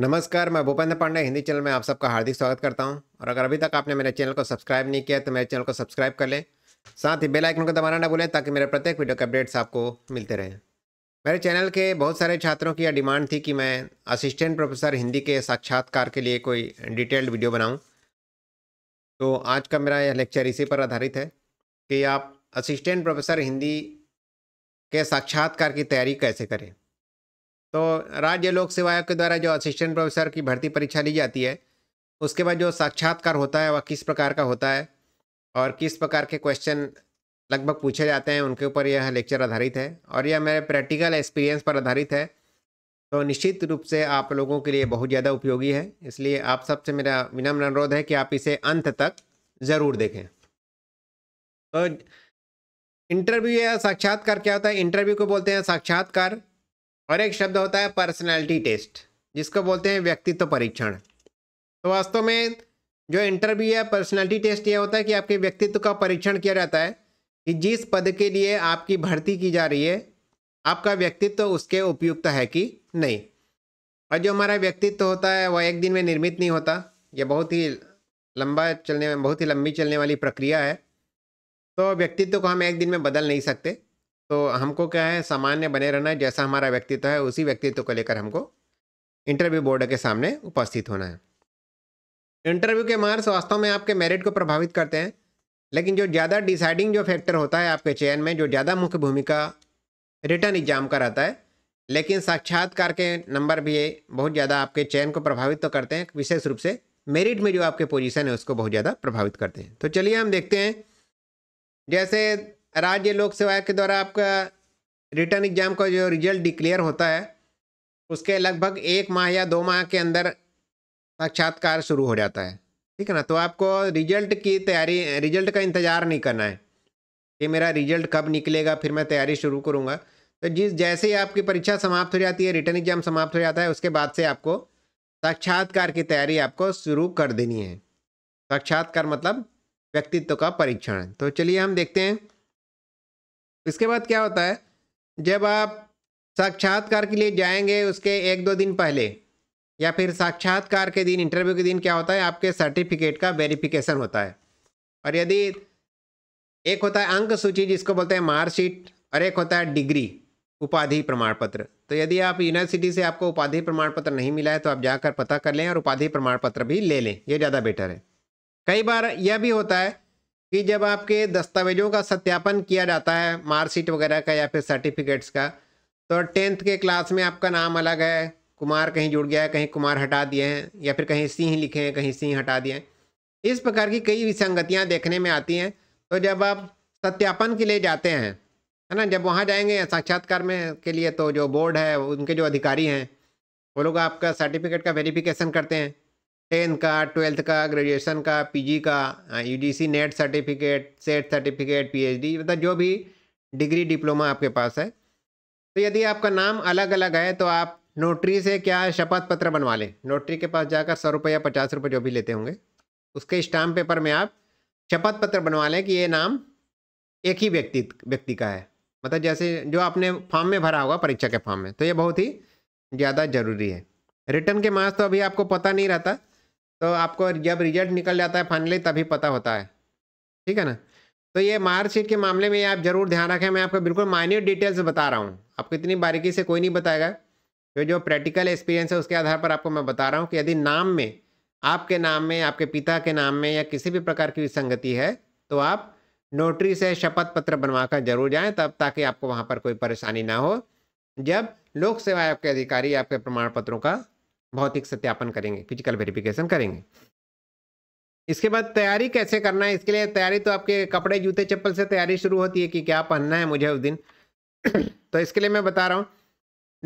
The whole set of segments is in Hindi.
नमस्कार मैं भूपेंद्र पांडे हिंदी चैनल में आप सबका हार्दिक स्वागत करता हूं और अगर अभी तक आपने मेरे चैनल को सब्सक्राइब नहीं किया तो मेरे चैनल को सब्सक्राइब कर लें साथ ही बेल आइकन को दबाना ना भूलें ताकि मेरे प्रत्येक वीडियो के अपडेट्स आपको मिलते रहें मेरे चैनल के बहुत सारे छात्रों की यह डिमांड थी कि मैं असिस्टेंट प्रोफेसर हिंदी के साक्षात्कार के लिए कोई डिटेल्ड वीडियो बनाऊँ तो आज का मेरा यह लेक्चर इसी पर आधारित है कि आप असिस्टेंट प्रोफेसर हिंदी के साक्षात्कार की तैयारी कैसे करें तो राज्य लोक सेवा आयोग के द्वारा जो असिस्टेंट प्रोफेसर की भर्ती परीक्षा ली जाती है उसके बाद जो साक्षात्कार होता है वह किस प्रकार का होता है और किस प्रकार के क्वेश्चन लगभग पूछे जाते हैं उनके ऊपर यह लेक्चर आधारित है और यह मेरे प्रैक्टिकल एक्सपीरियंस पर आधारित है तो निश्चित रूप से आप लोगों के लिए बहुत ज़्यादा उपयोगी है इसलिए आप सबसे मेरा विनम्र अनुरोध है कि आप इसे अंत तक ज़रूर देखें तो इंटरव्यू या साक्षात्कार क्या होता है इंटरव्यू को बोलते हैं साक्षात्कार और एक शब्द होता है पर्सनैलिटी टेस्ट जिसको बोलते हैं व्यक्तित्व परीक्षण तो वास्तव में जो इंटरव्यू है पर्सनैलिटी टेस्ट यह होता है कि आपके व्यक्तित्व का परीक्षण किया जाता है कि जिस पद के लिए आपकी भर्ती की जा रही है आपका व्यक्तित्व उसके उपयुक्त है कि नहीं और जो हमारा व्यक्तित्व होता है वह एक दिन में निर्मित नहीं होता यह बहुत ही लंबा चलने में बहुत ही लंबी चलने वाली प्रक्रिया है तो व्यक्तित्व को हम एक दिन में बदल नहीं सकते तो हमको क्या है सामान्य बने रहना है जैसा हमारा व्यक्तित्व है उसी व्यक्तित्व को लेकर हमको इंटरव्यू बोर्ड के सामने उपस्थित होना है इंटरव्यू के मार्क्स वास्तव में आपके मेरिट को प्रभावित करते हैं लेकिन जो ज़्यादा डिसाइडिंग जो फैक्टर होता है आपके चयन में जो ज़्यादा मुख्य भूमिका रिटर्न एग्जाम का रहता है लेकिन साक्षात्कार के नंबर भी बहुत ज़्यादा आपके चयन को प्रभावित तो करते हैं विशेष रूप से मेरिट में जो आपके पोजीशन है उसको बहुत ज़्यादा प्रभावित करते हैं तो चलिए हम देखते हैं जैसे राज्य लोक सेवा के द्वारा आपका रिटर्न एग्जाम का जो रिजल्ट डिक्लेयर होता है उसके लगभग एक माह या दो माह के अंदर साक्षात्कार शुरू हो जाता है ठीक है ना तो आपको रिजल्ट की तैयारी रिजल्ट का इंतज़ार नहीं करना है कि मेरा रिजल्ट कब निकलेगा फिर मैं तैयारी शुरू करूँगा तो जिस जैसे ही आपकी परीक्षा समाप्त हो जाती है रिटर्न एग्जाम समाप्त हो जाता है उसके बाद से आपको साक्षात्कार की तैयारी आपको शुरू कर देनी है साक्षात्कार मतलब व्यक्तित्व का परीक्षण तो चलिए हम देखते हैं इसके बाद क्या होता है जब आप साक्षात्कार के लिए जाएंगे उसके एक दो दिन पहले या फिर साक्षात्कार के दिन इंटरव्यू के दिन क्या होता है आपके सर्टिफिकेट का वेरिफिकेशन होता है और यदि एक होता है अंक सूची जिसको बोलते हैं मार्कशीट और एक होता है डिग्री उपाधि प्रमाण पत्र तो यदि आप यूनिवर्सिटी से आपको उपाधि प्रमाण पत्र नहीं मिला है तो आप जाकर पता कर लें और उपाधि प्रमाण पत्र भी ले लें ये ज़्यादा बेटर है कई बार यह भी होता है कि जब आपके दस्तावेजों का सत्यापन किया जाता है मार्कशीट वगैरह का या फिर सर्टिफिकेट्स का तो टेंथ के क्लास में आपका नाम अलग है कुमार कहीं जुड़ गया है कहीं कुमार हटा दिए हैं या फिर कहीं सिंह लिखे हैं कहीं सिंह हटा दिए हैं इस प्रकार की कई विसंगतियाँ देखने में आती हैं तो जब आप सत्यापन के लिए जाते हैं है ना जब वहाँ जाएंगे साक्षात्कार में के लिए तो जो बोर्ड है उनके जो अधिकारी हैं वो लोग आपका सर्टिफिकेट का वेरिफिकेशन करते हैं टेंथ का ट्वेल्थ का ग्रेजुएशन का पीजी का यूजीसी हाँ, NET certificate SET certificate PhD मतलब जो भी डिग्री डिप्लोमा आपके पास है तो यदि आपका नाम अलग अलग है तो आप नोटरी से क्या शपथ पत्र बनवा लें नोटरी के पास जाकर सौ रुपये या पचास रुपये जो भी लेते होंगे उसके स्टाम्प पेपर में आप शपथ पत्र बनवा लें कि ये नाम एक ही व्यक्ति व्यक्ति का है मतलब जैसे जो आपने फॉर्म में भरा होगा परीक्षा के फॉर्म में तो ये बहुत ही ज़्यादा ज़रूरी है रिटर्न के मार्क्स तो अभी आपको पता नहीं रहता तो आपको जब रिजल्ट निकल जाता है फाइनली तभी पता होता है ठीक है ना तो ये मार्कशीट के मामले में आप ज़रूर ध्यान रखें मैं आपको बिल्कुल माइन्यूट डिटेल्स बता रहा हूँ आपको इतनी बारीकी से कोई नहीं बताएगा जो जो प्रैक्टिकल एक्सपीरियंस है उसके आधार पर आपको मैं बता रहा हूँ कि यदि नाम में आपके नाम में आपके पिता के नाम में या किसी भी प्रकार की विसंगति है तो आप नोटरी से शपथ पत्र बनवा कर जरूर जाएं तब ताकि आपको वहाँ पर कोई परेशानी ना हो जब लोक सेवा आयोग के अधिकारी आपके प्रमाण पत्रों का भौतिक सत्यापन करेंगे फिजिकल वेरिफिकेशन करेंगे इसके बाद तैयारी कैसे करना है इसके लिए तैयारी तो आपके कपड़े जूते चप्पल से तैयारी शुरू होती है कि क्या पहनना है मुझे उस दिन तो इसके लिए मैं बता रहा हूँ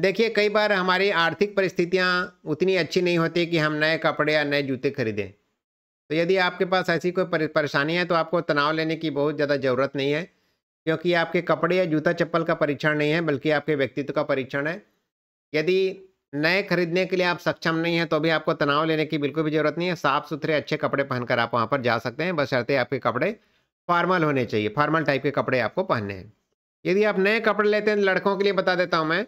देखिए कई बार हमारी आर्थिक परिस्थितियाँ उतनी अच्छी नहीं होती कि हम नए कपड़े या नए जूते खरीदें तो यदि आपके पास ऐसी कोई परेशानी है तो आपको तनाव लेने की बहुत ज़्यादा ज़रूरत नहीं है क्योंकि आपके कपड़े या जूता चप्पल का परीक्षण नहीं है बल्कि आपके व्यक्तित्व का परीक्षण है यदि नए खरीदने के लिए आप सक्षम नहीं है तो भी आपको तनाव लेने की बिल्कुल भी जरूरत नहीं है साफ सुथरे अच्छे कपड़े पहनकर आप वहाँ पर जा सकते हैं बस बशर्ते आपके कपड़े फॉर्मल होने चाहिए फॉर्मल टाइप के कपड़े आपको पहनने हैं यदि आप नए कपड़े लेते हैं तो लड़कों के लिए बता देता हूँ मैं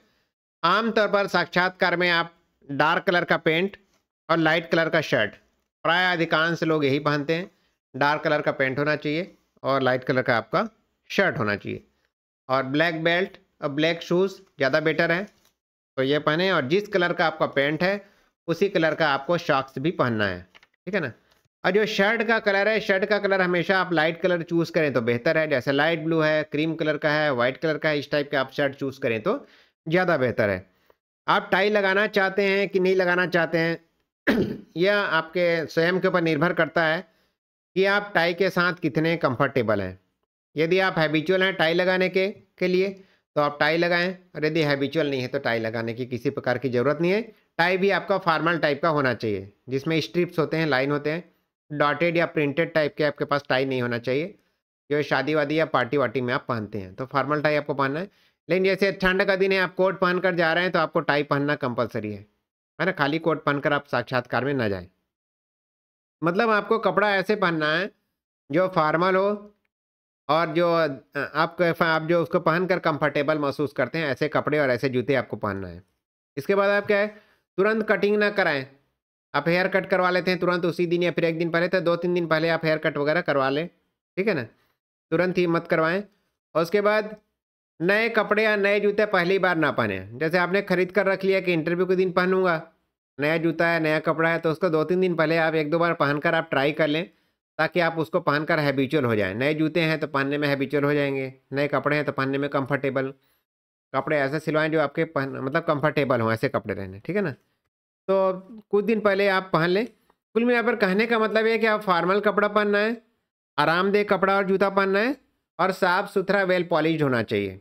आमतौर पर साक्षात्कार में आप डार्क कलर का पेंट और लाइट कलर का शर्ट प्राय अधिकांश लोग यही पहनते हैं डार्क कलर का पेंट होना चाहिए और लाइट कलर का आपका शर्ट होना चाहिए और ब्लैक बेल्ट और ब्लैक शूज़ ज़्यादा बेटर है तो ये पहने और जिस कलर का आपका पैंट है उसी कलर का आपको शॉक्स भी पहनना है ठीक है ना और जो शर्ट का कलर है शर्ट का कलर हमेशा आप लाइट कलर चूज़ करें तो बेहतर है जैसे लाइट ब्लू है क्रीम कलर का है वाइट कलर का है इस टाइप के आप शर्ट चूज़ करें तो ज़्यादा बेहतर है आप टाई लगाना चाहते हैं कि नहीं लगाना चाहते हैं यह आपके स्वयं के ऊपर निर्भर करता है कि आप टाई के साथ कितने कंफर्टेबल हैं यदि आप हैबिचुअल हैं टाई लगाने के के लिए तो आप टाई लगाएं और यदि हैबिचुअल नहीं है तो टाई लगाने की किसी प्रकार की ज़रूरत नहीं है टाई भी आपका फार्मल टाइप का होना चाहिए जिसमें स्ट्रिप्स होते हैं लाइन होते हैं डॉटेड या प्रिंटेड टाइप के आपके पास टाई नहीं होना चाहिए जो शादी वादी या पार्टी वार्टी में आप पहनते हैं तो फार्मल टाई आपको पहनना है लेकिन जैसे ठंड का दिन है आप कोट पहन कर जा रहे हैं तो आपको टाई पहनना कंपलसरी है है ना खाली कोट पहनकर आप साक्षात्कार में ना जाए मतलब आपको कपड़ा ऐसे पहनना है जो फार्मल हो और जो आप आप जो उसको पहन कर कम्फर्टेबल महसूस करते हैं ऐसे कपड़े और ऐसे जूते आपको पहनना है इसके बाद आप क्या है तुरंत कटिंग ना कराएं आप हेयर कट करवा लेते हैं तुरंत उसी दिन या फिर एक दिन पहले तो दो तीन दिन पहले आप हेयर कट वगैरह करवा लें ठीक है ना तुरंत ही मत करवाएं और उसके बाद नए कपड़े या नए जूते पहली बार ना पहने जैसे आपने खरीद कर रख लिया कि इंटरव्यू के दिन पहनूंगा नया जूता है नया कपड़ा है तो उसको दो तीन दिन पहले आप एक दो बार पहनकर आप ट्राई कर लें ताकि आप उसको पहनकर हैबिचुअल हो जाएं नए जूते हैं तो पहनने में हैबिचुअल हो जाएंगे नए कपड़े हैं तो पहनने में कंफर्टेबल कपड़े ऐसे सिलवाएं जो आपके पहन मतलब कंफर्टेबल हों ऐसे कपड़े रहने ठीक है ना तो कुछ दिन पहले आप पहन लें कुल मिलाकर कहने का मतलब है कि आप फॉर्मल कपड़ा पहनना है आरामदेह कपड़ा और जूता पहनना है और साफ़ सुथरा वेल पॉलिश होना चाहिए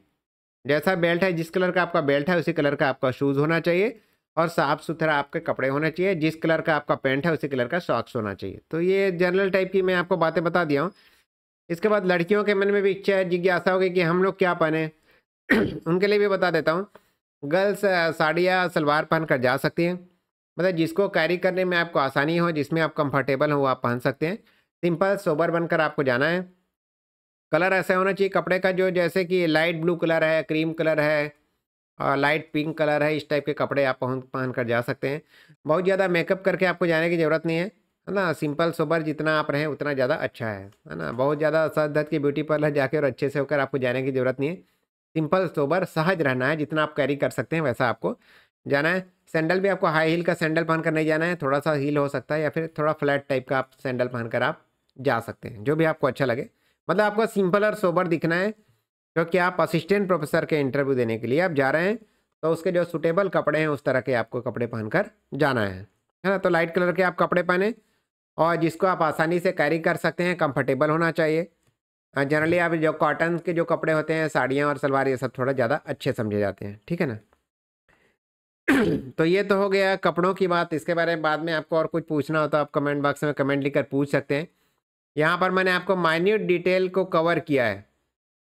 जैसा बेल्ट है जिस कलर का आपका बेल्ट है उसी कलर का आपका शूज़ होना चाहिए और साफ सुथरा आपके कपड़े होने चाहिए जिस कलर का आपका पैंट है उसी कलर का सॉक्स होना चाहिए तो ये जनरल टाइप की मैं आपको बातें बता दिया हूँ इसके बाद लड़कियों के मन में भी इच्छा है जिज्ञासा होगी कि हम लोग क्या पहने उनके लिए भी बता देता हूँ गर्ल्स साड़ियाँ सलवार पहन कर जा सकती हैं मतलब जिसको कैरी करने में आपको आसानी हो जिसमें आप कंफर्टेबल हो आप पहन सकते हैं सिंपल सोबर बनकर आपको जाना है कलर ऐसा होना चाहिए कपड़े का जो जैसे कि लाइट ब्लू कलर है क्रीम कलर है लाइट पिंक कलर है इस टाइप के कपड़े आप पहन पहन कर जा सकते हैं बहुत ज़्यादा मेकअप करके आपको जाने की ज़रूरत नहीं है है ना सिंपल सोबर जितना आप रहें उतना ज़्यादा अच्छा है है ना बहुत ज़्यादा सरदर्द की ब्यूटी पार्लर जाके और अच्छे से होकर आपको जाने की ज़रूरत नहीं है सिंपल सोबर सहज रहना है जितना आप कैरी कर सकते हैं वैसा आपको जाना है सैंडल भी आपको हाई हील का सैंडल पहन कर नहीं जाना है थोड़ा सा हील हो सकता है या फिर थोड़ा फ्लैट टाइप का आप सैंडल पहन कर आप जा सकते हैं जो भी आपको अच्छा लगे मतलब आपको सिंपल और सोबर दिखना है क्योंकि आप असिस्टेंट प्रोफेसर के इंटरव्यू देने के लिए आप जा रहे हैं तो उसके जो सुटेबल कपड़े हैं उस तरह के आपको कपड़े पहनकर जाना है है ना तो लाइट कलर के आप कपड़े पहने और जिसको आप आसानी से कैरी कर सकते हैं कंफर्टेबल होना चाहिए जनरली हाँ, आप जो कॉटन के जो कपड़े होते हैं साड़ियाँ और सलवार ये सब थोड़ा ज़्यादा अच्छे समझे जाते हैं ठीक है ना तो ये तो हो गया कपड़ों की बात इसके बारे में बाद में आपको और कुछ पूछना हो तो आप कमेंट बॉक्स में कमेंट लिखकर पूछ सकते हैं यहाँ पर मैंने आपको माइन्यूट डिटेल को कवर किया है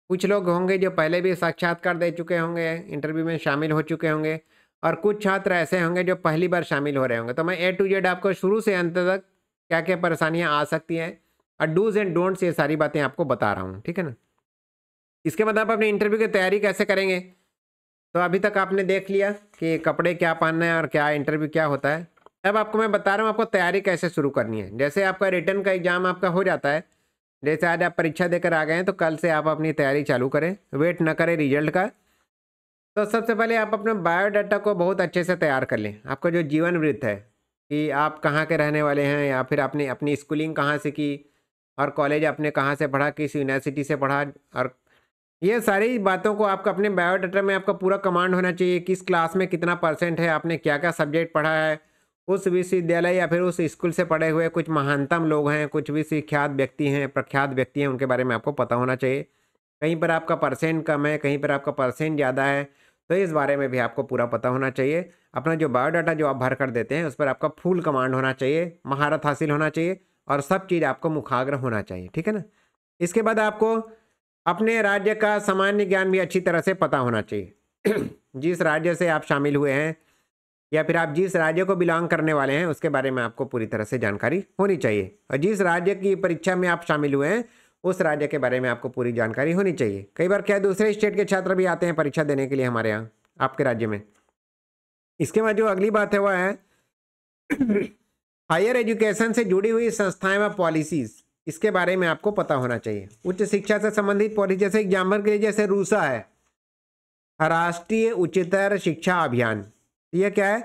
कुछ लोग होंगे जो पहले भी साक्षात्कार दे चुके होंगे इंटरव्यू में शामिल हो चुके होंगे और कुछ छात्र ऐसे होंगे जो पहली बार शामिल हो रहे होंगे तो मैं ए टू जेड आपको शुरू से अंत तक क्या क्या परेशानियाँ आ सकती हैं और डूज एंड डोंट्स ये सारी बातें आपको बता रहा हूँ ठीक है ना इसके बाद आप अपने इंटरव्यू की तैयारी कैसे करेंगे तो अभी तक आपने देख लिया कि कपड़े क्या पहनना है और क्या इंटरव्यू क्या होता है अब आपको मैं बता रहा हूँ आपको तैयारी कैसे शुरू करनी है जैसे आपका रिटर्न का एग्ज़ाम आपका हो जाता है जैसे आज आप परीक्षा देकर आ गए हैं तो कल से आप अपनी तैयारी चालू करें वेट ना करें रिजल्ट का तो सबसे पहले आप अपने बायोडाटा को बहुत अच्छे से तैयार कर लें आपका जो जीवन वृत्त है कि आप कहाँ के रहने वाले हैं या फिर आपने अपनी स्कूलिंग कहाँ से की और कॉलेज आपने कहाँ से पढ़ा किस यूनिवर्सिटी से पढ़ा और ये सारी बातों को आपका अपने बायोडाटा में आपका पूरा कमांड होना चाहिए किस क्लास में कितना परसेंट है आपने क्या क्या सब्जेक्ट पढ़ा है उस विश्वविद्यालय या फिर उस स्कूल से पढ़े हुए कुछ महानतम लोग हैं कुछ भी व्यक्ति हैं प्रख्यात व्यक्ति हैं उनके बारे में आपको पता होना चाहिए कहीं पर आपका परसेंट कम है कहीं पर आपका परसेंट ज़्यादा है तो इस बारे में भी आपको पूरा पता होना चाहिए अपना जो बायोडाटा जो आप भर कर देते हैं उस पर आपका फुल कमांड होना चाहिए महारत हासिल होना चाहिए और सब चीज़ आपको मुखाग्र होना चाहिए ठीक है ना इसके बाद आपको अपने राज्य का सामान्य ज्ञान भी अच्छी तरह से पता होना चाहिए जिस राज्य से आप शामिल हुए हैं या फिर आप जिस राज्य को बिलोंग करने वाले हैं उसके बारे में आपको पूरी तरह से जानकारी होनी चाहिए और जिस राज्य की परीक्षा में आप शामिल हुए हैं उस राज्य के बारे में आपको पूरी जानकारी होनी चाहिए कई बार क्या दूसरे स्टेट के छात्र भी आते हैं परीक्षा देने के लिए हमारे यहाँ आपके राज्य में इसके बाद जो अगली बात है वह है हायर एजुकेशन से जुड़ी हुई संस्थाएं व पॉलिसीज़ इसके बारे में आपको पता होना चाहिए उच्च शिक्षा से संबंधित पॉलिसी जैसे एग्जाम्पल के लिए जैसे रूसा है राष्ट्रीय उच्चतर शिक्षा अभियान यह क्या है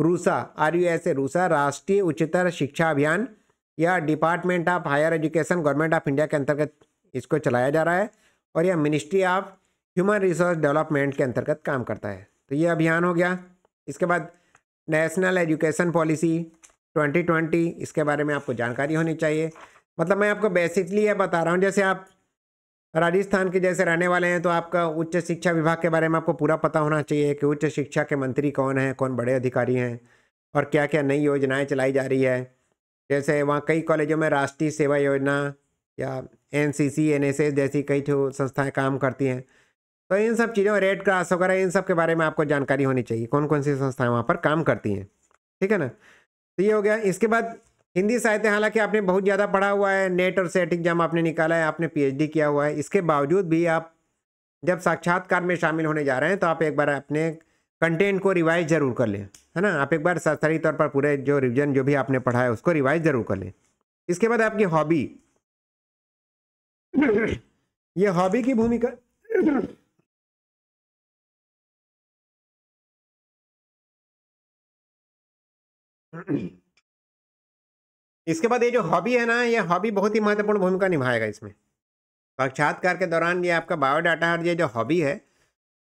RUSA R U S A RUSA Rashtriya Uchchatar Shiksha Abhiyan यह department of higher education government of India के अंतर्गत इसको चलाया जा रहा है और यह ministry of human resource development के अंतर्गत काम करता है तो ये अभियान हो गया इसके बाद नेशनल एजुकेशन पॉलिसी 2020 इसके बारे में आपको जानकारी होनी चाहिए मतलब मैं आपको बेसिकली यह बता रहा हूँ जैसे आप राजस्थान के जैसे रहने वाले हैं तो आपका उच्च शिक्षा विभाग के बारे में आपको पूरा पता होना चाहिए कि उच्च शिक्षा के मंत्री कौन हैं कौन बड़े अधिकारी हैं और क्या क्या नई योजनाएं चलाई जा रही है जैसे वहाँ कई कॉलेजों में राष्ट्रीय सेवा योजना या N C C N S S जैसी कई संस्थाएँ काम करती हैं तो इन सब चीज़ों रेड क्रॉस वगैरह इन सब के बारे में आपको जानकारी होनी चाहिए कौन कौन सी संस्थाएँ वहाँ पर काम करती हैं ठीक है ना तो ये हो गया इसके बाद हिंदी साहित्य हालांकि आपने बहुत ज़्यादा पढ़ा हुआ है नेट और सेट एग्जाम आपने निकाला है आपने पीएचडी किया हुआ है इसके बावजूद भी आप जब साक्षात्कार में शामिल होने जा रहे हैं तो आप एक बार अपने कंटेंट को रिवाइज ज़रूर कर लें है ना आप एक बार सरी तौर पर पूरे जो रिविजन जो भी आपने पढ़ा है उसको रिवाइज ज़रूर कर लें इसके बाद आपकी हॉबी ये हॉबी की भूमिका Mm-hmm. इसके बाद ये जो हॉबी है ना ये हॉबी बहुत ही महत्वपूर्ण भूमिका निभाएगा इसमें साक्षात्कार के दौरान ये आपका बायोडाटा और ये जो हॉबी है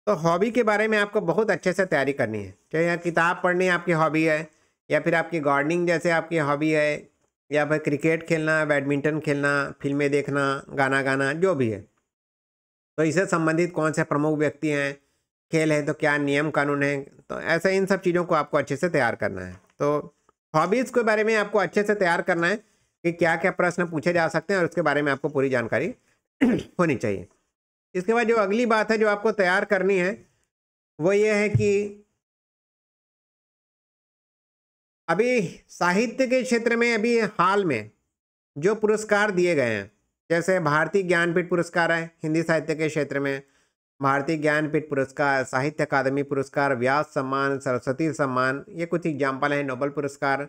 तो हॉबी के बारे में आपको बहुत अच्छे से तैयारी करनी है चाहे यहाँ किताब पढ़नी आपकी हॉबी है या फिर आपकी गार्डनिंग जैसे आपकी हॉबी है या फिर क्रिकेट खेलना बैडमिंटन खेलना फिल्में देखना गाना गाना जो भी है तो इससे संबंधित कौन से प्रमुख व्यक्ति हैं खेल है तो क्या नियम कानून है तो ऐसे इन सब चीज़ों को आपको अच्छे से तैयार करना है तो हॉबीज़ के बारे में आपको अच्छे से तैयार करना है कि क्या क्या प्रश्न पूछे जा सकते हैं और उसके बारे में आपको पूरी जानकारी होनी चाहिए इसके बाद जो अगली बात है जो आपको तैयार करनी है वो ये है कि अभी साहित्य के क्षेत्र में अभी हाल में जो पुरस्कार दिए गए हैं जैसे भारतीय ज्ञानपीठ पुरस्कार है हिंदी साहित्य के क्षेत्र में भारतीय ज्ञानपीठ पुरस्कार साहित्य अकादमी पुरस्कार व्यास सम्मान सरस्वती सम्मान ये कुछ एग्जाम्पल हैं नोबल पुरस्कार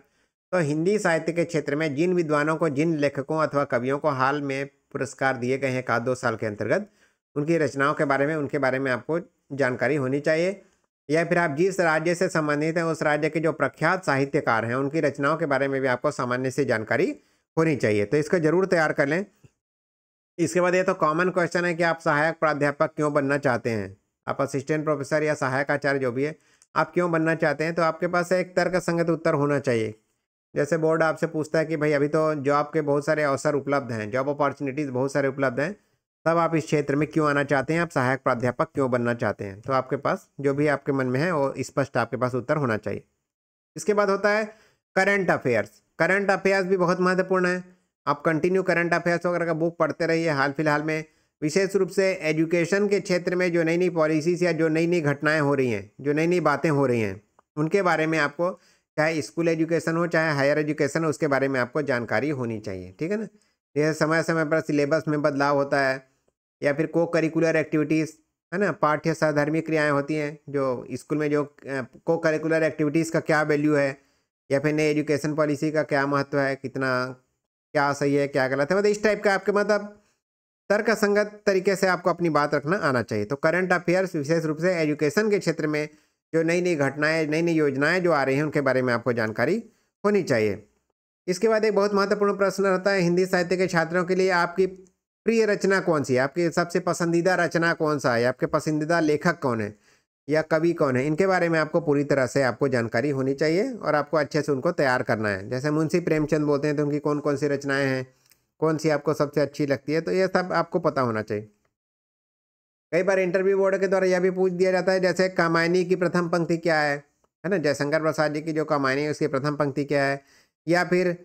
तो हिंदी साहित्य के क्षेत्र में जिन विद्वानों को जिन लेखकों अथवा कवियों को हाल में पुरस्कार दिए गए हैं का दो साल के अंतर्गत उनकी रचनाओं के बारे में उनके बारे में आपको जानकारी होनी चाहिए या फिर आप जिस राज्य से संबंधित हैं उस राज्य के जो प्रख्यात साहित्यकार हैं उनकी रचनाओं के बारे में भी आपको सामान्य से जानकारी होनी चाहिए तो इसको ज़रूर तैयार कर लें इसके बाद ये तो कॉमन क्वेश्चन है कि आप सहायक प्राध्यापक क्यों बनना चाहते हैं आप असिस्टेंट प्रोफेसर या सहायक आचार्य जो भी है आप क्यों बनना चाहते हैं तो आपके पास एक तर्क संगत उत्तर होना चाहिए जैसे बोर्ड आपसे पूछता है कि भाई अभी तो जॉब के बहुत सारे अवसर उपलब्ध हैं जॉब अपॉर्चुनिटीज़ बहुत सारे उपलब्ध हैं तब आप इस क्षेत्र में क्यों आना चाहते हैं आप सहायक प्राध्यापक क्यों बनना चाहते हैं तो आपके पास जो भी आपके मन में है वो स्पष्ट आपके पास उत्तर होना चाहिए इसके बाद होता है करंट अफेयर्स करंट अफेयर्स भी बहुत महत्वपूर्ण है आप कंटिन्यू करंट अफेयर्स वगैरह का बुक पढ़ते रहिए हाल फिलहाल में विशेष रूप से एजुकेशन के क्षेत्र में जो नई नई पॉलिसीज़ या जो नई नई घटनाएं हो रही हैं जो नई नई बातें हो रही हैं उनके बारे में आपको चाहे स्कूल एजुकेशन हो चाहे हायर एजुकेशन हो उसके बारे में आपको जानकारी होनी चाहिए ठीक है ना जैसे समय समय पर सिलेबस में बदलाव होता है या फिर को करिकुलर एक्टिविटीज़ है ना पाठ्य साधर्मी क्रियाएँ होती हैं जो स्कूल में जो को करिकुलर एक्टिविटीज़ का क्या वैल्यू है या फिर नई एजुकेशन पॉलिसी का क्या महत्व है कितना क्या सही है क्या गलत है मतलब इस टाइप का आपके मतलब तर्क संगत तरीके से आपको अपनी बात रखना आना चाहिए तो करंट अफेयर्स विशेष रूप से एजुकेशन के क्षेत्र में जो नई नई घटनाएं नई नई योजनाएं जो आ रही हैं उनके बारे में आपको जानकारी होनी चाहिए इसके बाद एक बहुत महत्वपूर्ण प्रश्न रहता है हिंदी साहित्य के छात्रों के लिए आपकी प्रिय रचना कौन सी है आपकी सबसे पसंदीदा रचना कौन सा है आपके पसंदीदा लेखक कौन है या कवि कौन है इनके बारे में आपको पूरी तरह से आपको जानकारी होनी चाहिए और आपको अच्छे से उनको तैयार करना है जैसे मुंशी प्रेमचंद बोलते हैं तो उनकी कौन कौन सी रचनाएँ हैं कौन सी आपको सबसे अच्छी लगती है तो ये सब आपको पता होना चाहिए कई बार इंटरव्यू बोर्ड के द्वारा यह भी पूछ दिया जाता है जैसे कामायनी की प्रथम पंक्ति क्या है है ना जयशंकर प्रसाद जी की जो कामायनी है उसकी प्रथम पंक्ति क्या है या फिर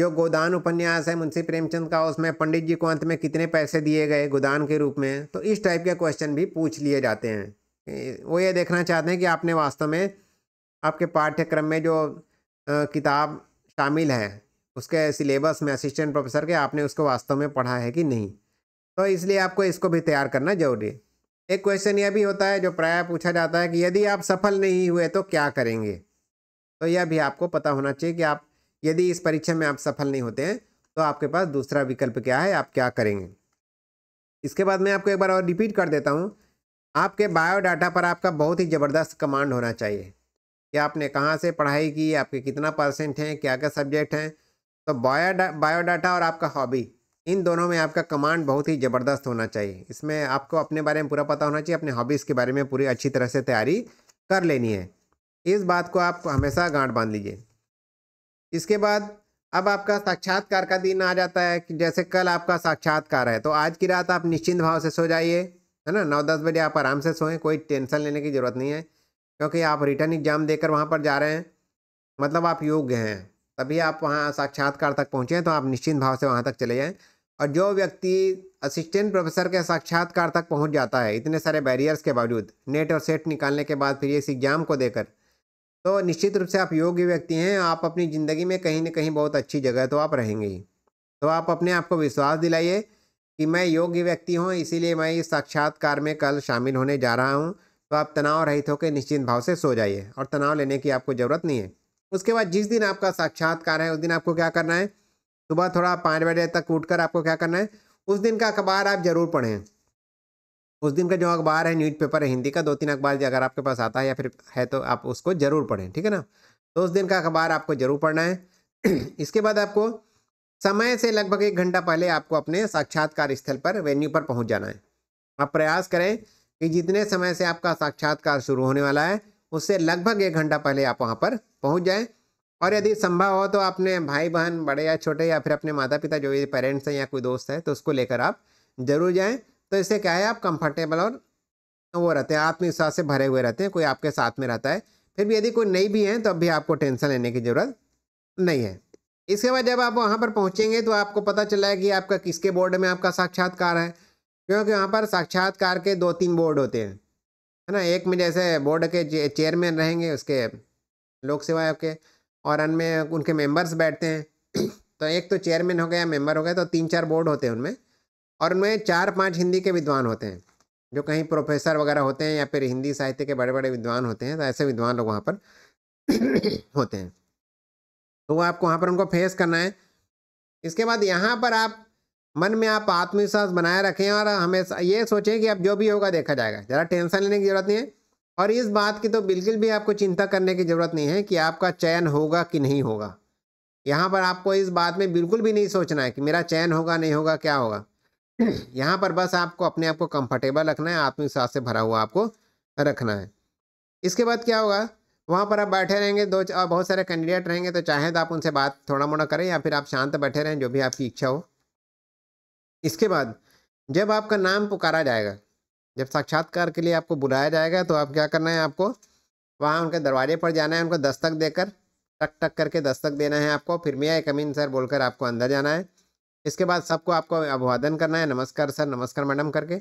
जो गोदान उपन्यास है मुंशी प्रेमचंद का उसमें पंडित जी को अंत में कितने पैसे दिए गए गोदान के रूप में तो इस टाइप के क्वेश्चन भी पूछ लिए जाते हैं वो ये देखना चाहते हैं कि आपने वास्तव में आपके पाठ्यक्रम में जो किताब शामिल है उसके सिलेबस में असिस्टेंट प्रोफेसर के आपने उसको वास्तव में पढ़ा है कि नहीं तो इसलिए आपको इसको भी तैयार करना जरूरी है एक क्वेश्चन यह भी होता है जो प्राय पूछा जाता है कि यदि आप सफल नहीं हुए तो क्या करेंगे तो यह भी आपको पता होना चाहिए कि आप यदि इस परीक्षा में आप सफल नहीं होते हैं तो आपके पास दूसरा विकल्प क्या है आप क्या करेंगे इसके बाद मैं आपको एक बार और रिपीट कर देता हूँ आपके बायोडाटा पर आपका बहुत ही ज़बरदस्त कमांड होना चाहिए कि आपने कहाँ से पढ़ाई की आपके कितना परसेंट हैं क्या क्या सब्जेक्ट हैं तो बायोडा बायोडाटा और आपका हॉबी इन दोनों में आपका कमांड बहुत ही ज़बरदस्त होना चाहिए इसमें आपको अपने बारे में पूरा पता होना चाहिए अपने हॉबीज़ के बारे में पूरी अच्छी तरह से तैयारी कर लेनी है इस बात को आप हमेशा गांठ बांध लीजिए इसके बाद अब आपका साक्षात्कार का दिन आ जाता है कि जैसे कल आपका साक्षात्कार है तो आज की रात आप निश्चिंत भाव से सो जाइए है ना नौ दस बजे आप आराम से सोएं कोई टेंशन लेने की ज़रूरत नहीं है क्योंकि आप रिटर्न एग्जाम देकर वहाँ पर जा रहे हैं मतलब आप योग्य हैं तभी आप वहाँ साक्षात्कार तक पहुँचे तो आप निश्चिंत भाव से वहाँ तक चले जाएँ और जो व्यक्ति असिस्टेंट प्रोफेसर के साक्षात्कार तक पहुँच जाता है इतने सारे बैरियर्स के बावजूद नेट और सेट निकालने के बाद फिर इस एग्ज़ाम को देकर तो निश्चित रूप से आप योग्य व्यक्ति हैं आप अपनी ज़िंदगी में कहीं ना कहीं बहुत अच्छी जगह तो आप रहेंगे ही तो आप अपने आप को विश्वास दिलाइए कि मैं योग्य व्यक्ति हूँ इसीलिए मैं इस साक्षात्कार में कल शामिल होने जा रहा हूँ तो आप तनाव रहित होकर निश्चिंत भाव से सो जाइए और तनाव लेने की आपको ज़रूरत नहीं है उसके बाद जिस दिन आपका साक्षात्कार है उस दिन आपको क्या करना है सुबह थोड़ा पाँच बजे तक उठ आपको क्या करना है उस दिन का अखबार आप ज़रूर पढ़ें उस दिन का जो अखबार है न्यूज़पेपर है हिंदी का दो तीन अखबार अगर आपके पास आता है या फिर है तो आप उसको ज़रूर पढ़ें ठीक है ना तो उस दिन का अखबार आपको ज़रूर पढ़ना है इसके बाद आपको समय से लगभग एक घंटा पहले आपको अपने साक्षात्कार स्थल पर वेन्यू पर पहुंच जाना है आप प्रयास करें कि जितने समय से आपका साक्षात्कार शुरू होने वाला है उससे लगभग एक घंटा पहले आप वहाँ पर पहुँच जाएँ और यदि संभव हो तो अपने भाई बहन बड़े या छोटे या फिर अपने माता पिता जो ये पेरेंट्स हैं या कोई दोस्त है तो उसको लेकर आप ज़रूर जाएँ तो इससे क्या है आप कंफर्टेबल और वो रहते हैं आत्मविश्वास से भरे हुए रहते हैं कोई आपके साथ में रहता है फिर भी यदि कोई नहीं भी है तो अभी आपको टेंशन लेने की ज़रूरत नहीं है इसके बाद जब आप वहाँ पर पहुँचेंगे तो आपको पता चला है कि आपका किसके बोर्ड में आपका साक्षात्कार है क्योंकि वहाँ पर साक्षात्कार के दो तीन बोर्ड होते हैं है ना एक में जैसे बोर्ड के चेयरमैन रहेंगे उसके लोक सेवा के और अन्य उनके मेंबर्स बैठते हैं तो एक तो चेयरमैन हो गया मेंबर हो गया तो तीन चार बोर्ड होते हैं उनमें और उनमें चार पांच हिंदी के विद्वान होते हैं जो कहीं प्रोफेसर वगैरह होते हैं या फिर हिंदी साहित्य के बड़े बड़े विद्वान होते हैं तो ऐसे विद्वान लोग वहाँ पर होते हैं तो वो आपको वहाँ पर उनको फेस करना है इसके बाद यहाँ पर आप मन में आप आत्मविश्वास बनाए रखें और हमेशा ये सोचें कि अब जो भी होगा देखा जाएगा ज़रा टेंशन लेने की ज़रूरत नहीं है और इस बात की तो बिल्कुल भी आपको चिंता करने की ज़रूरत नहीं है कि आपका चयन होगा कि नहीं होगा यहाँ पर आपको इस बात में बिल्कुल भी नहीं सोचना है कि मेरा चयन होगा नहीं होगा क्या होगा यहाँ पर बस आपको अपने आप को कंफर्टेबल रखना है आत्मविश्वास से भरा हुआ आपको रखना है इसके बाद क्या होगा वहाँ पर आप बैठे रहेंगे दो बहुत सारे कैंडिडेट रहेंगे तो चाहे तो आप उनसे बात थोड़ा मोड़ा करें या फिर आप शांत बैठे रहें जो भी आपकी इच्छा हो इसके बाद जब आपका नाम पुकारा जाएगा जब साक्षात्कार के लिए आपको बुलाया जाएगा तो आप क्या करना है आपको वहाँ उनके दरवाजे पर जाना है उनको दस्तक देकर टक टक करके दस्तक देना है आपको फिर मियाँ कमीन सर बोलकर आपको अंदर जाना है इसके बाद सबको आपको अभिवादन करना है नमस्कार सर नमस्कार मैडम करके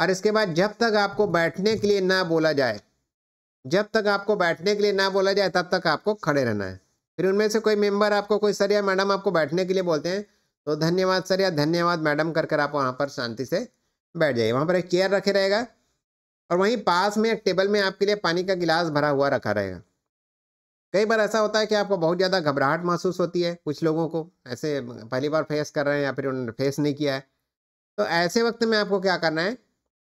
और इसके बाद जब तक आपको बैठने के लिए ना बोला जाए जब तक आपको बैठने के लिए ना बोला जाए तब तक आपको खड़े रहना है फिर उनमें से कोई मेंबर आपको कोई सर या मैडम आपको बैठने के लिए बोलते हैं तो धन्यवाद सर या धन्यवाद मैडम कर कर आप वहाँ पर शांति से बैठ जाइए वहाँ पर एक चेयर रखे रहेगा और वहीं पास में एक टेबल में आपके लिए पानी का गिलास भरा हुआ रखा रहेगा कई बार ऐसा होता है कि आपको बहुत ज़्यादा घबराहट महसूस होती है कुछ लोगों को ऐसे पहली बार फेस कर रहे हैं या फिर उन्होंने फेस नहीं किया है तो ऐसे वक्त में आपको क्या करना है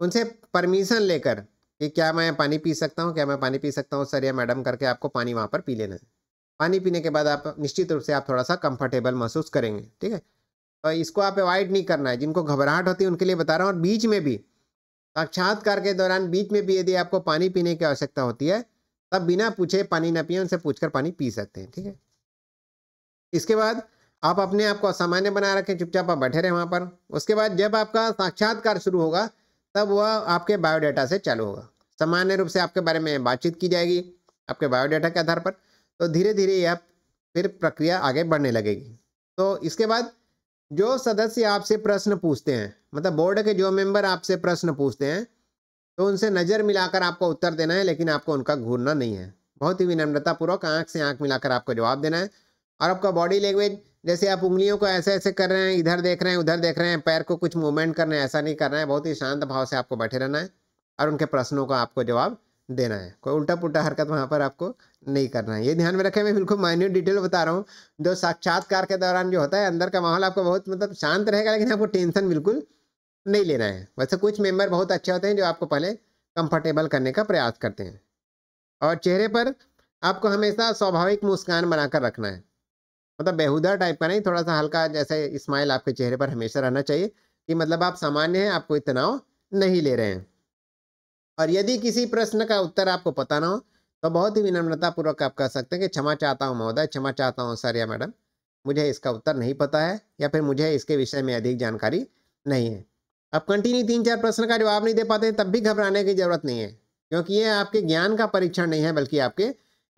उनसे परमिशन लेकर कि क्या मैं पानी पी सकता हूँ क्या मैं पानी पी सकता हूँ सर या मैडम करके आपको पानी वहाँ पर पी लेना है पानी पीने के बाद आप निश्चित रूप से आप थोड़ा सा कंफर्टेबल महसूस करेंगे ठीक है तो इसको आप अवॉइड नहीं करना है जिनको घबराहट होती है उनके लिए बता रहा हूँ और बीच में भी साक्षात्कार के दौरान बीच में भी यदि आपको पानी पीने की आवश्यकता होती है तब बिना पूछे पानी ना पिए उनसे पूछ पानी पी सकते हैं ठीक है इसके बाद आप अपने आप को असामान्य बना रखें चुपचाप आप बैठे रहें वहाँ पर उसके बाद जब आपका साक्षात्कार शुरू होगा तब वह आपके बायोडाटा से चालू होगा सामान्य रूप से आपके बारे में बातचीत की जाएगी आपके बायोडाटा के आधार पर तो धीरे धीरे यह फिर प्रक्रिया आगे बढ़ने लगेगी तो इसके बाद जो सदस्य आपसे प्रश्न पूछते हैं मतलब बोर्ड के जो मेंबर आपसे प्रश्न पूछते हैं तो उनसे नज़र मिलाकर आपको उत्तर देना है लेकिन आपको उनका घूरना नहीं है बहुत ही विनम्रतापूर्वक आँख से आँख मिलाकर आपको जवाब देना है और आपका बॉडी लैंग्वेज जैसे आप उंगलियों को ऐसे ऐसे कर रहे हैं इधर देख रहे हैं उधर देख रहे हैं पैर को कुछ मूवमेंट करना है ऐसा नहीं करना है बहुत ही शांत भाव से आपको बैठे रहना है और उनके प्रश्नों का आपको जवाब देना है कोई उल्टा पुल्टा हरकत वहाँ पर आपको नहीं करना है ये ध्यान में रखें मैं बिल्कुल माइन्यूट डिटेल बता रहा हूँ जो साक्षात्कार के दौरान जो होता है अंदर का माहौल आपको बहुत मतलब शांत रहेगा लेकिन आपको टेंशन बिल्कुल नहीं लेना है वैसे कुछ मेम्बर बहुत अच्छे होते हैं जो आपको पहले कम्फर्टेबल करने का प्रयास करते हैं और चेहरे पर आपको हमेशा स्वाभाविक मुस्कान बनाकर रखना है मतलब बेहुदा टाइप का नहीं थोड़ा सा हल्का जैसे स्माइल आपके चेहरे पर हमेशा रहना चाहिए कि मतलब आप सामान्य हैं आपको कोई तनाव नहीं ले रहे हैं और यदि किसी प्रश्न का उत्तर आपको पता ना हो तो बहुत ही विनम्रतापूर्वक आप कह सकते हैं कि क्षमा चाहता हूँ महोदय क्षमा चाहता हूँ सर या मैडम मुझे इसका उत्तर नहीं पता है या फिर मुझे इसके विषय में अधिक जानकारी नहीं है अब कंटिन्यू तीन चार प्रश्न का जवाब नहीं दे पाते तब भी घबराने की जरूरत नहीं है क्योंकि ये आपके ज्ञान का परीक्षण नहीं है बल्कि आपके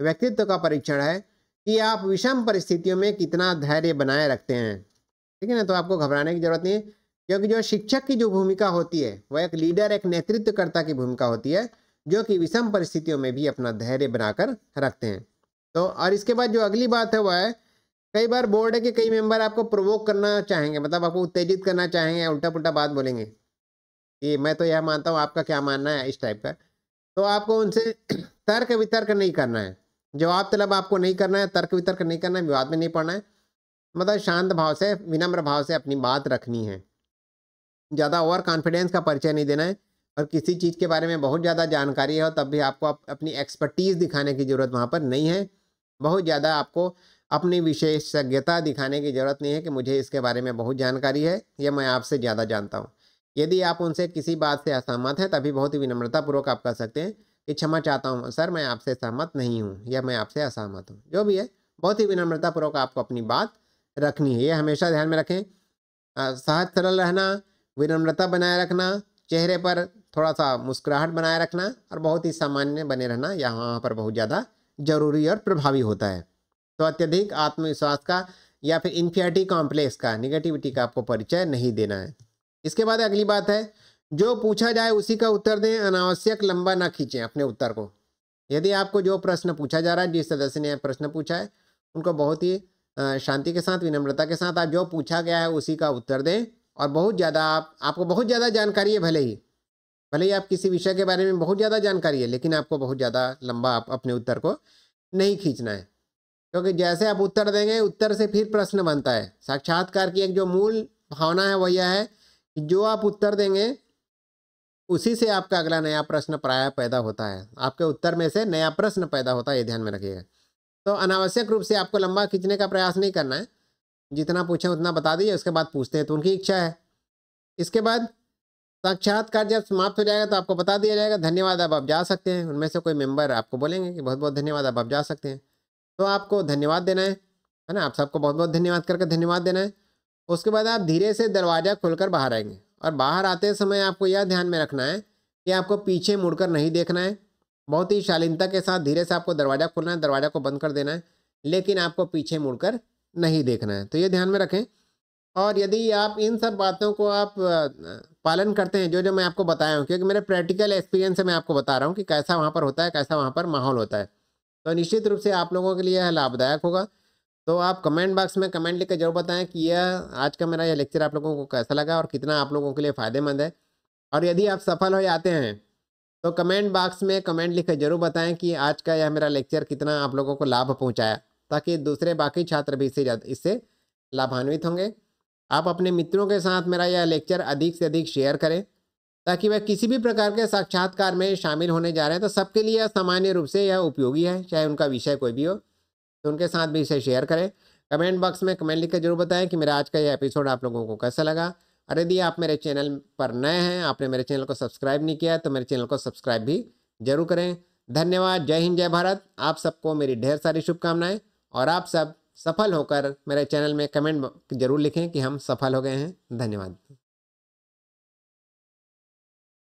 व्यक्तित्व का परीक्षण है कि आप विषम परिस्थितियों में कितना धैर्य बनाए रखते हैं ठीक है ना तो आपको घबराने की जरूरत नहीं है क्योंकि जो शिक्षक की जो भूमिका होती है वह एक लीडर एक नेतृत्वकर्ता की भूमिका होती है जो कि विषम परिस्थितियों में भी अपना धैर्य बनाकर रखते हैं तो और इसके बाद जो अगली बात है वह है कई बार बोर्ड के कई मेंबर आपको प्रोवोक करना चाहेंगे मतलब आपको उत्तेजित करना चाहेंगे उल्टा पुल्टा बात बोलेंगे कि मैं तो यह मानता हूँ आपका क्या मानना है इस टाइप का तो आपको उनसे तर्क वितर्क नहीं करना है जवाब तलब आपको नहीं करना है तर्क वितर्क नहीं करना है विवाद में नहीं पड़ना है मतलब शांत भाव से विनम्र भाव से अपनी बात रखनी है ज़्यादा ओवर कॉन्फिडेंस का परिचय नहीं देना है और किसी चीज़ के बारे में बहुत ज़्यादा जानकारी हो तब भी आपको अपनी एक्सपर्टीज़ दिखाने की ज़रूरत वहाँ पर नहीं है बहुत ज़्यादा आपको अपनी विशेषज्ञता दिखाने की ज़रूरत नहीं है कि मुझे इसके बारे में बहुत जानकारी है या मैं आपसे ज़्यादा जानता हूँ यदि आप उनसे किसी बात से असहमत हैं तभी बहुत ही विनम्रतापूर्वक आप कह सकते हैं कि क्षमा चाहता हूँ सर मैं आपसे सहमत नहीं हूँ या मैं आपसे असहमत हूँ जो भी है बहुत ही विनम्रतापूर्वक आपको अपनी बात रखनी है ये हमेशा ध्यान में रखें सहज सरल रहना विनम्रता बनाए रखना चेहरे पर थोड़ा सा मुस्कुराहट बनाए रखना और बहुत ही सामान्य बने रहना यहाँ पर बहुत ज़्यादा जरूरी और प्रभावी होता है तो अत्यधिक आत्मविश्वास का या फिर इन्फियरिटी कॉम्प्लेक्स का निगेटिविटी का आपको परिचय नहीं देना है इसके बाद अगली बात है जो पूछा जाए उसी का उत्तर दें अनावश्यक लंबा ना खींचें अपने उत्तर को यदि आपको जो प्रश्न पूछा जा रहा है जिस सदस्य ने प्रश्न पूछा है उनको बहुत ही शांति के साथ विनम्रता के साथ आप जो पूछा गया है उसी का उत्तर दें और बहुत ज़्यादा आप आपको बहुत ज़्यादा जानकारी है भले ही भले ही आप किसी विषय के बारे में बहुत ज़्यादा जानकारी है लेकिन आपको बहुत ज़्यादा लंबा आप अपने उत्तर को नहीं खींचना है क्योंकि जैसे आप उत्तर देंगे उत्तर से फिर प्रश्न बनता है साक्षात्कार की एक जो मूल भावना है वह यह है कि जो आप उत्तर देंगे उसी से आपका अगला नया प्रश्न प्राय पैदा होता है आपके उत्तर में से नया प्रश्न पैदा होता है ये ध्यान में रखिएगा तो अनावश्यक रूप से आपको लंबा खींचने का प्रयास नहीं करना है जितना पूछें उतना बता दीजिए उसके बाद पूछते हैं तो उनकी इच्छा है इसके बाद साक्षात्कार जब समाप्त हो जाएगा तो आपको बता दिया जाएगा धन्यवाद अब आप जा सकते हैं उनमें से कोई मेम्बर आपको बोलेंगे कि बहुत बहुत धन्यवाद अब आप जा सकते हैं तो आपको धन्यवाद देना है है ना आप सबको बहुत बहुत धन्यवाद करके धन्यवाद देना है उसके बाद आप धीरे से दरवाज़ा खोलकर बाहर आएंगे और बाहर आते समय आपको यह ध्यान में रखना है कि आपको पीछे मुड़कर नहीं देखना है बहुत ही शालीनता के साथ धीरे से आपको दरवाज़ा खोलना है दरवाज़ा को बंद कर देना है लेकिन आपको पीछे मुड़कर नहीं देखना है तो ये ध्यान में रखें और यदि आप इन सब बातों को आप पालन करते हैं जो जो मैं आपको बताया हूँ क्योंकि मेरे प्रैक्टिकल एक्सपीरियंस से मैं आपको बता रहा हूँ कि कैसा वहाँ पर होता है कैसा वहाँ पर माहौल होता है तो निश्चित रूप से आप लोगों के लिए यह लाभदायक होगा तो आप कमेंट बॉक्स में कमेंट लिख जरूर बताएं कि यह आज का मेरा यह लेक्चर आप लोगों को कैसा लगा और कितना आप लोगों के लिए फ़ायदेमंद है और यदि आप सफल हो जाते हैं तो कमेंट बॉक्स में कमेंट लिख जरूर बताएं कि आज का यह मेरा लेक्चर कितना आप लोगों को लाभ पहुँचाया ताकि दूसरे बाकी छात्र भी इससे इससे लाभान्वित होंगे आप अपने मित्रों के साथ मेरा यह लेक्चर अधिक से अधिक शेयर करें ताकि वह किसी भी प्रकार के साक्षात्कार में शामिल होने जा रहे हैं तो सबके लिए सामान्य रूप से यह उपयोगी है चाहे उनका विषय कोई भी हो तो उनके साथ भी इसे शेयर करें कमेंट बॉक्स में कमेंट लिख कर जरूर बताएं कि मेरा आज का यह एपिसोड आप लोगों को कैसा लगा और यदि आप मेरे चैनल पर नए हैं आपने मेरे चैनल को सब्सक्राइब नहीं किया तो मेरे चैनल को सब्सक्राइब भी जरूर करें धन्यवाद जय हिंद जय भारत आप सबको मेरी ढेर सारी शुभकामनाएं और आप सब सफल होकर मेरे चैनल में कमेंट जरूर लिखें कि हम सफल हो गए हैं धन्यवाद